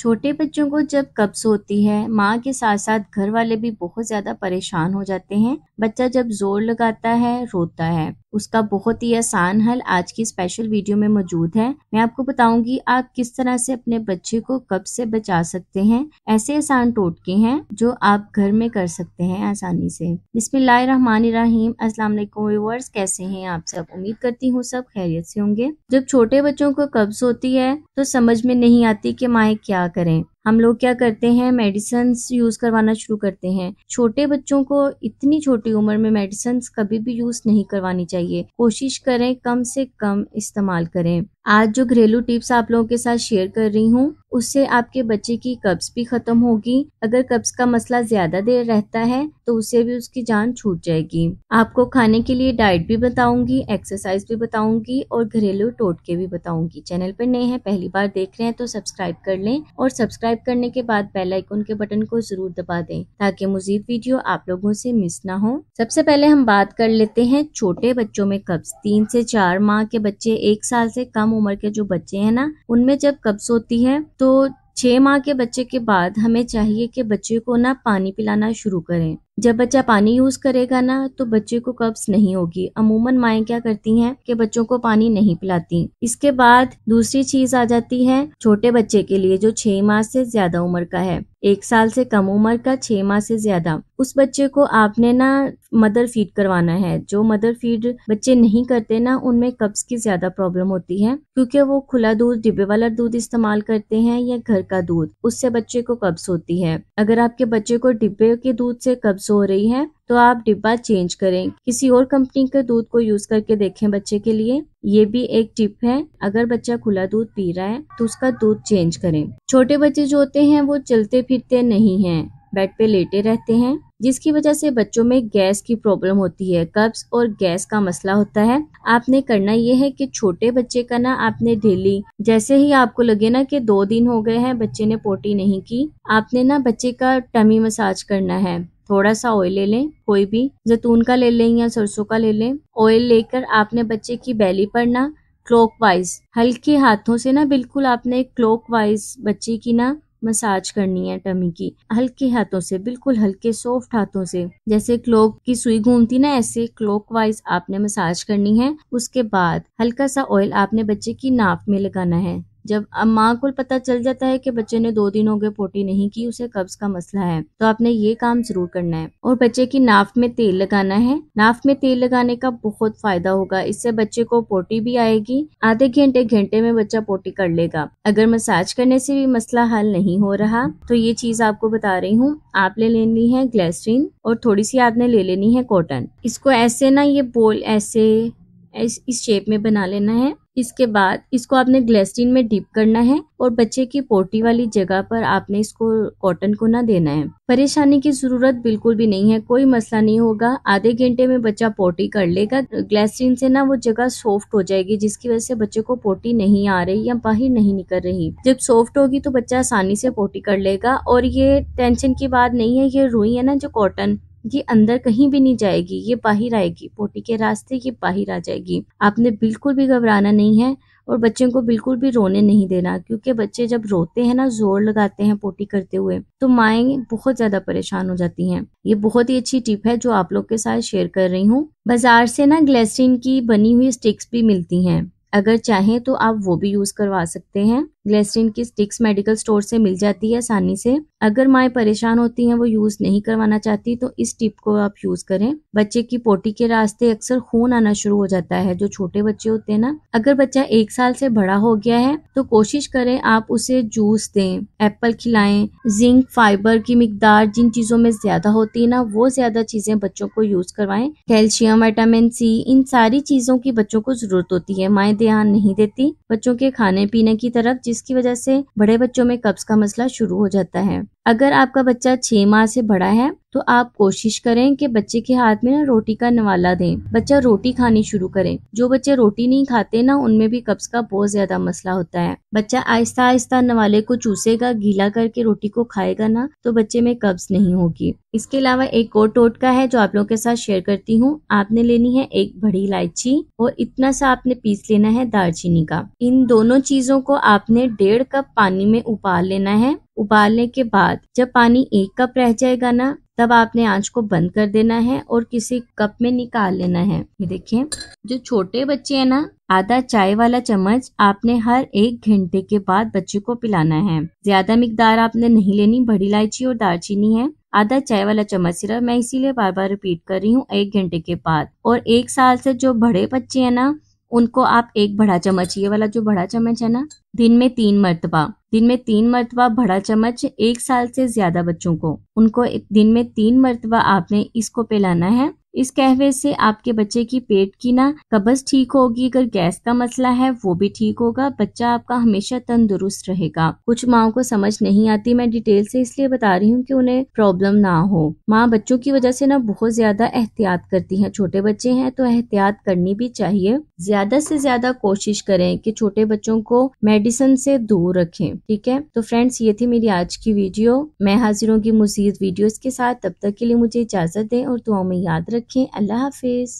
छोटे बच्चों को जब कब्ज होती है माँ के साथ साथ घर वाले भी बहुत ज्यादा परेशान हो जाते हैं बच्चा जब जोर लगाता है रोता है उसका बहुत ही आसान हल आज की स्पेशल वीडियो में मौजूद है मैं आपको बताऊंगी आप किस तरह से अपने बच्चे को कब से बचा सकते हैं ऐसे आसान टोटके हैं जो आप घर में कर सकते हैं आसानी से बिस्मिल्लाहिर्रहमानिर्रहीम अस्सलाम वालेकुम व्यूअर्स कैसे हैं आप सब उम्मीद करती हूँ सब खैरियत से होंगे जब छोटे बच्चों को कब्ज होती है तो समझ में नहीं आती की माए क्या करें हम लोग क्या करते हैं मेडिसन यूज़ करवाना शुरू करते हैं छोटे बच्चों को इतनी छोटी उम्र में मेडिसन कभी भी यूज़ नहीं करवानी चाहिए कोशिश करें कम से कम इस्तेमाल करें आज जो घरेलू टिप्स आप लोगों के साथ शेयर कर रही हूँ उससे आपके बच्चे की कब्ज भी खत्म होगी अगर कब्ज का मसला ज्यादा देर रहता है तो उससे भी उसकी जान छूट जाएगी आपको खाने के लिए डाइट भी बताऊंगी एक्सरसाइज भी बताऊंगी और घरेलू टोटके भी बताऊंगी चैनल पर नए हैं पहली बार देख रहे हैं तो सब्सक्राइब कर लें और सब्सक्राइब करने के बाद बेल आइकन के बटन को जरूर दबा दें ताकि मजीद वीडियो आप लोगों से मिस ना हो सबसे पहले हम बात कर लेते हैं छोटे बच्चों में कब्ज तीन से चार माह के बच्चे एक साल से कम कम उम्र के जो बच्चे हैं ना उनमें जब कब्ज होती है तो छः माह के बच्चे के बाद हमें चाहिए कि बच्चे को ना पानी पिलाना शुरू करें जब बच्चा पानी यूज करेगा ना तो बच्चे को कब्ज नहीं होगी अमूमन माएं क्या करती हैं कि बच्चों को पानी नहीं पिलाती इसके बाद दूसरी चीज आ जाती है छोटे बच्चे के लिए जो छह माह से ज्यादा उम्र का है एक साल से कम उम्र का छह माह से ज्यादा उस बच्चे को आपने ना मदर फीड करवाना है जो मदर फीड बच्चे नहीं करते ना उनमें कब्ज की ज्यादा प्रॉब्लम होती है क्योंकि वो खुला दूध डिब्बे वाला दूध इस्तेमाल करते हैं या घर का दूध उससे बच्चे को कब्ज होती है अगर आपके बच्चे को डिब्बे के दूध से कब्ज सो रही है तो आप डिब्बा चेंज करें किसी और कंपनी के दूध को यूज करके देखें बच्चे के लिए ये भी एक टिप है अगर बच्चा खुला दूध पी रहा है तो उसका दूध चेंज करें छोटे बच्चे जो होते हैं वो चलते फिरते नहीं है बेड पे लेटे रहते हैं जिसकी वजह से बच्चों में गैस की प्रॉब्लम होती है कब्ज और गैस का मसला होता है आपने करना ये है कि छोटे बच्चे का ना आपने डेली जैसे ही आपको लगे ना कि दो दिन हो गए हैं बच्चे ने पोटी नहीं की आपने ना बच्चे का टमी मसाज करना है थोड़ा सा ऑयल ले लें कोई भी जैतून का ले लें या सरसों का ले लें ऑयल लेकर आपने बच्चे की बैली पर ना वाइज हल्के हाथों से ना बिल्कुल आपने वाइज बच्चे की ना मसाज करनी है टमी की हल्के हाथों से बिल्कुल हल्के सॉफ्ट हाथों से जैसे क्लोक की सुई घूमती ना ऐसे क्लोक वाइज आपने मसाज करनी है उसके बाद हल्का सा ऑयल आपने बच्चे की नाप में लगाना है जब अब माँ को पता चल जाता है कि बच्चे ने दो दिन हो गए पोटी नहीं की उसे कब्ज का मसला है तो आपने ये काम जरूर करना है और बच्चे की नाफ में तेल लगाना है नाफ में तेल लगाने का बहुत फायदा होगा इससे बच्चे को पोटी भी आएगी आधे घंटे घंटे में बच्चा पोटी कर लेगा अगर मसाज करने से भी मसला हल नहीं हो रहा तो ये चीज आपको बता रही हूँ आप ले लेनी है ग्लेसरीन और थोड़ी सी आपने ले लेनी है कॉटन इसको ऐसे ना ये बोल ऐसे इस शेप में बना लेना है इसके बाद इसको आपने ग्लेस्टीन में डिप करना है और बच्चे की पोटी वाली जगह पर आपने इसको कॉटन को ना देना है परेशानी की जरूरत बिल्कुल भी नहीं है कोई मसला नहीं होगा आधे घंटे में बच्चा पोटी कर लेगा ग्लेस्ट्रीन से ना वो जगह सॉफ्ट हो जाएगी जिसकी वजह से बच्चे को पोटी नहीं आ रही या बाहर नहीं निकल रही जब सॉफ्ट होगी तो बच्चा आसानी से पोटी कर लेगा और ये टेंशन की बात नहीं है ये रुई है ना जो कॉटन ये अंदर कहीं भी नहीं जाएगी ये बाहर आएगी पोटी के रास्ते ये बाहर आ जाएगी आपने बिल्कुल भी घबराना नहीं है और बच्चों को बिल्कुल भी रोने नहीं देना क्योंकि बच्चे जब रोते हैं ना जोर लगाते हैं पोटी करते हुए तो माएँ बहुत ज्यादा परेशान हो जाती हैं ये बहुत ही अच्छी टिप है जो आप लोग के साथ शेयर कर रही हूँ बाजार से ना ग्लेसिन की बनी हुई स्टिक्स भी मिलती हैं अगर चाहें तो आप वो भी यूज करवा सकते हैं ग्लेसिन की स्टिक्स मेडिकल स्टोर से मिल जाती है आसानी से अगर माएँ परेशान होती हैं वो यूज़ नहीं करवाना चाहती तो इस टिप को आप यूज़ करें बच्चे की पोटी के रास्ते अक्सर खून आना शुरू हो जाता है जो छोटे बच्चे होते हैं ना अगर बच्चा एक साल से बड़ा हो गया है तो कोशिश करें आप उसे जूस दें एप्पल खिलाएं जिंक फाइबर की मकदार जिन चीज़ों में ज़्यादा होती है ना वो ज़्यादा चीज़ें बच्चों को यूज़ करवाएं कैल्शियम विटामिन सी इन सारी चीज़ों की बच्चों को ज़रूरत होती है माएँ ध्यान नहीं देती बच्चों के खाने पीने की तरफ जिसकी वजह से बड़े बच्चों में कब्ज का मसला शुरू हो जाता है अगर आपका बच्चा छह माह से बड़ा है तो आप कोशिश करें कि बच्चे के हाथ में ना रोटी का नवाला दें बच्चा रोटी खानी शुरू करें जो बच्चे रोटी नहीं खाते ना उनमें भी कब्ज का बहुत ज्यादा मसला होता है बच्चा आहिस्ता आहिस्ता नवाले को चूसेगा गीला करके रोटी को खाएगा ना तो बच्चे में कब्ज नहीं होगी इसके अलावा एक और टोटका है जो आप लोगों के साथ शेयर करती हूँ आपने लेनी है एक बड़ी इलायची और इतना सा आपने पीस लेना है दालचीनी का इन दोनों चीजों को आपने डेढ़ कप पानी में उबाल लेना है उबालने के बाद जब पानी एक कप रह जाएगा ना तब आपने आंच को बंद कर देना है और किसी कप में निकाल लेना है ये देखिए जो छोटे बच्चे हैं ना आधा चाय वाला चम्मच आपने हर एक घंटे के बाद बच्चे को पिलाना है ज्यादा मिकदार आपने नहीं लेनी बड़ी इलायची और दालचीनी है आधा चाय वाला चम्मच सिर्फ मैं इसीलिए बार बार रिपीट कर रही हूँ एक घंटे के बाद और एक साल से जो बड़े बच्चे हैं ना उनको आप एक बड़ा चम्मच ये वाला जो बड़ा चम्मच है ना दिन में तीन मरतबा दिन में तीन मरतबा बड़ा चम्मच एक साल से ज्यादा बच्चों को उनको दिन में तीन मरतबा आपने इसको पिलाना है इस कहवे से आपके बच्चे की पेट की ना कब्ज ठीक होगी अगर गैस का मसला है वो भी ठीक होगा बच्चा आपका हमेशा तंदुरुस्त रहेगा कुछ माओ को समझ नहीं आती मैं डिटेल से इसलिए बता रही हूँ कि उन्हें प्रॉब्लम ना हो माँ बच्चों की वजह से ना बहुत ज्यादा एहतियात करती हैं छोटे बच्चे हैं तो एहतियात करनी भी चाहिए ज्यादा से ज्यादा कोशिश करें कि छोटे बच्चों को मेडिसिन से दूर रखें ठीक है तो फ्रेंड्स ये थी मेरी आज की वीडियो मैं हाजिर होंगी मजीद वीडियोस के साथ तब तक के लिए मुझे इजाजत दें और दुआ में याद रखें रखें अल्लाह हाफिज़